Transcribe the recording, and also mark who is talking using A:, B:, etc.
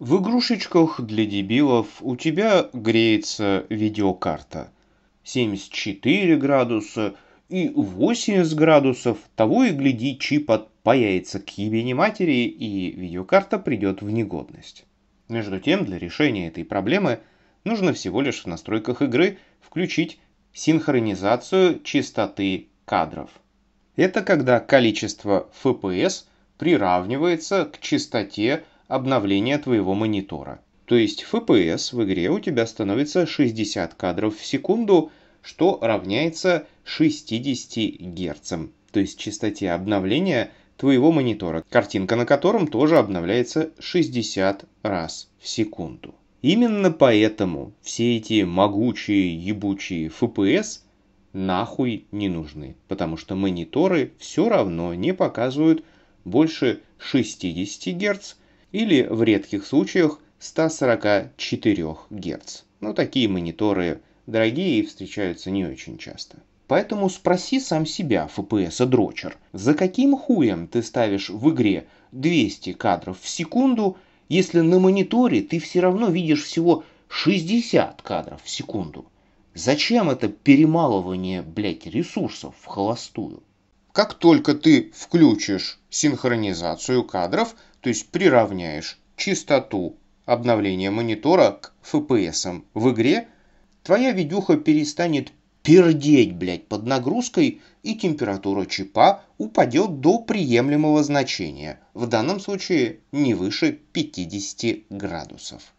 A: В игрушечках для дебилов у тебя греется видеокарта. 74 градуса и 80 градусов, того и гляди, чип отпаяется к ебени матери, и видеокарта придет в негодность. Между тем, для решения этой проблемы нужно всего лишь в настройках игры включить синхронизацию частоты кадров. Это когда количество FPS приравнивается к частоте обновления твоего монитора. То есть FPS в игре у тебя становится 60 кадров в секунду, что равняется 60 герцам, то есть частоте обновления твоего монитора, картинка на котором тоже обновляется 60 раз в секунду. Именно поэтому все эти могучие ебучие FPS нахуй не нужны, потому что мониторы все равно не показывают больше 60 Гц или в редких случаях 144 Гц. Но такие мониторы дорогие и встречаются не очень часто. Поэтому спроси сам себя, FPS дрочер, за каким хуем ты ставишь в игре 200 кадров в секунду, если на мониторе ты все равно видишь всего 60 кадров в секунду? Зачем это перемалывание, блядь, ресурсов в холостую? Как только ты включишь синхронизацию кадров, то есть приравняешь частоту обновления монитора к FPS в игре, твоя видюха перестанет пердеть, блядь, под нагрузкой, и температура чипа упадет до приемлемого значения, в данном случае не выше 50 градусов.